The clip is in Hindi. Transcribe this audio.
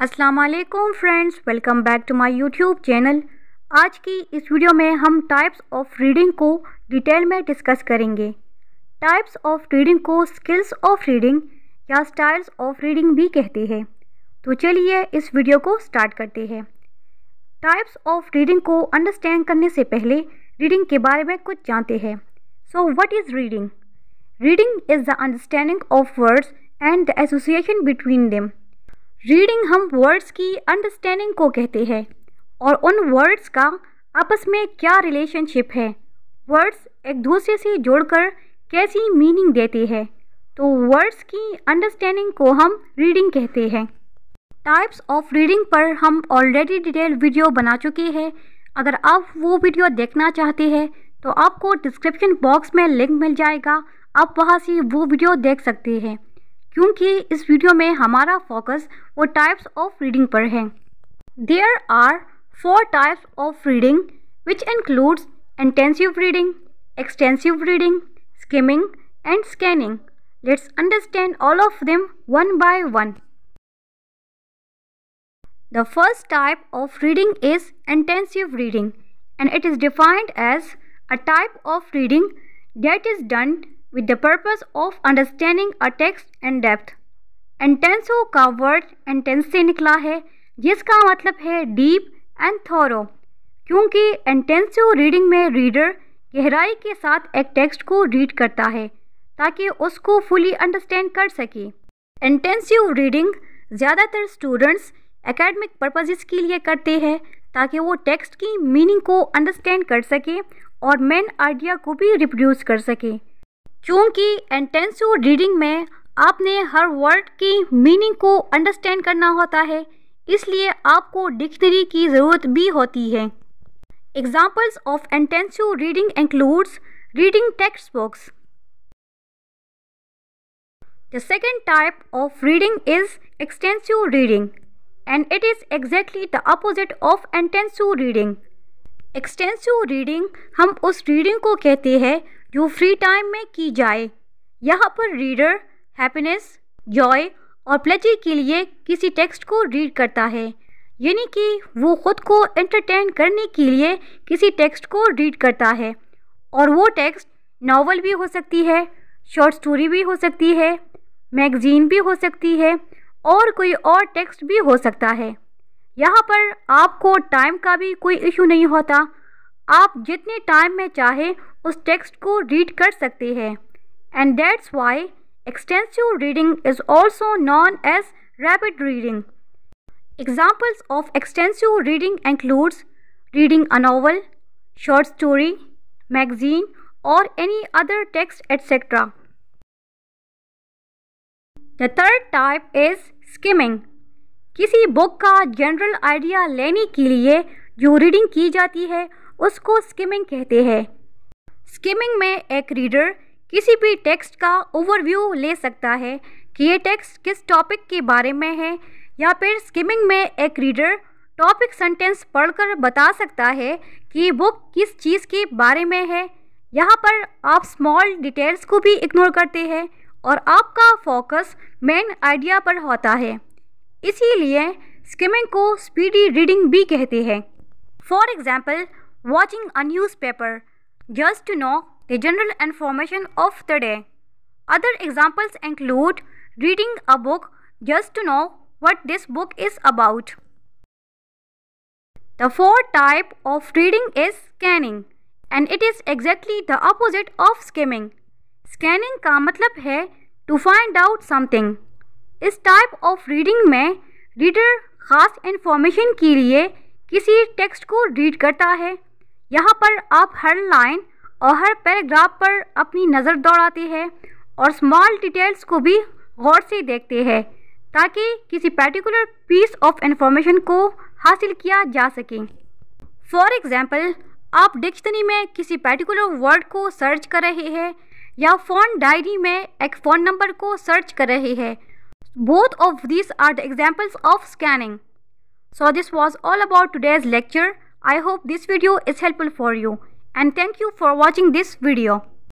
अस्सलाम वालेकुम friends welcome back to my YouTube channel आज की इस वीडियो में हम टाइप्स ऑफ रीडिंग को डिटेल में डिस्कस करेंगे टाइप्स ऑफ रीडिंग को स्किल्स ऑफ रीडिंग या स्टाइल्स ऑफ रीडिंग भी कहते हैं तो चलिए इस वीडियो को स्टार्ट करते हैं टाइप्स ऑफ रीडिंग को अंडरस्टैंड करने से पहले रीडिंग के बारे में कुछ जानते हैं so what is reading reading is the understanding of words and the association between them reading हम वर्ड्स की अंडरस्टैंडिंग को कहते हैं और उन वर्ड्स का आपस में क्या रिलेशनशिप है वर्ड्स एक दूसरे से जोड़कर कैसी मीनिंग देते हैं तो वर्ड्स की अंडरस्टैंडिंग को हम रीडिंग कहते हैं टाइप्स ऑफ रीडिंग पर हम ऑलरेडी डिटेल वीडियो बना चुके हैं अगर आप वो वीडियो देखना चाहते हैं तो आपको डिस्क्रिप्शन बॉक्स में लिंक मिल जाएगा आप वहाँ से वो वीडियो देख सकते हैं क्योंकि इस वीडियो में हमारा फोकस वो टाइप्स ऑफ रीडिंग पर है there are four types of reading which includes intensive reading extensive reading skimming and scanning let's understand all of them one by one the first type of reading is intensive reading and it is defined as a type of reading that is done with the purpose of understanding a text and depth एंटेंसो का वर्ड एंटेंस से निकला है जिसका मतलब है डीप एंड थोरो क्योंकि एंटेंसिव रीडिंग में रीडर गहराई के साथ एक टेक्स्ट को रीड करता है ताकि उसको फुली अंडरस्टैंड कर सके इंटेंसिव रीडिंग ज़्यादातर स्टूडेंट्स एकेडमिक पर्पजेज़ के लिए करते हैं ताकि वो टेक्स्ट की मीनिंग को अंडरस्टैंड कर सके और मेन आइडिया को भी रिप्रोड्यूस कर सकें क्योंकि इंटेंसिव रीडिंग में आपने हर वर्ड की मीनिंग को अंडरस्टैंड करना होता है इसलिए आपको डिक्शनरी की ज़रूरत भी होती है examples of intensive reading includes reading textbooks the second type of reading is extensive reading and it is exactly the opposite of intensive reading extensive reading हम उस रीडिंग को कहते हैं जो फ्री टाइम में की जाए यहाँ पर रीडर हैप्पीनेस जॉय और प्लेजर के लिए किसी टेक्स्ट को रीड करता है यानी कि वो ख़ुद को एंटरटेन करने के लिए किसी टेक्स्ट को रीड करता है और वो टेक्स्ट नावल भी हो सकती है शॉर्ट स्टोरी भी हो सकती है मैगज़ीन भी हो सकती है और कोई और टेक्स्ट भी हो सकता है यहाँ पर आपको टाइम का भी कोई इशू नहीं होता आप जितने टाइम में चाहे उस टेक्स्ट को रीड कर सकते हैं and that's why extensive reading is also known as rapid reading examples of extensive reading includes reading a novel short story magazine और any other text etcetera the third type is skimming किसी बुक का जनरल आइडिया लेने के लिए जो रीडिंग की जाती है उसको स्किमिंग कहते हैं स्किमिंग में एक रीडर किसी भी टेक्स्ट का ओवरव्यू ले सकता है कि ये टेक्स्ट किस टॉपिक के बारे में है या फिर स्किमिंग में एक रीडर टॉपिक सेंटेंस पढ़कर बता सकता है कि बुक किस चीज़ के बारे में है यहाँ पर आप स्मॉल डिटेल्स को भी इग्नोर करते हैं और आपका फोकस मेन आइडिया पर होता है इसीलिए स्किमिंग को स्पीडी रीडिंग भी कहते हैं for example watching a newspaper just to know the general information of the day other examples include reading a book just to know what this book is about the four type of reading is scanning and it is exactly the opposite of skimming scanning का मतलब है टू फाइंड आउट समथिंग इस टाइप ऑफ रीडिंग में रीडर ख़ास इन्फॉर्मेशन के लिए किसी टेक्स्ट को रीड करता है यहाँ पर आप हर लाइन और हर पैराग्राफ पर अपनी नज़र दौड़ाते हैं और स्मॉल डिटेल्स को भी गौर से देखते हैं ताकि किसी पर्टिकुलर पीस ऑफ इन्फॉर्मेशन को हासिल किया जा सके फॉर एग्ज़ाम्पल आप डिक्शनरी में किसी पर्टिकुलर वर्ड को सर्च कर रहे हैं या फ़ोन डायरी में एक फ़ोन नंबर को सर्च कर रहे हैं Both of these are the examples of scanning. So this was all about today's lecture. I hope this video is helpful for you and thank you for watching this video.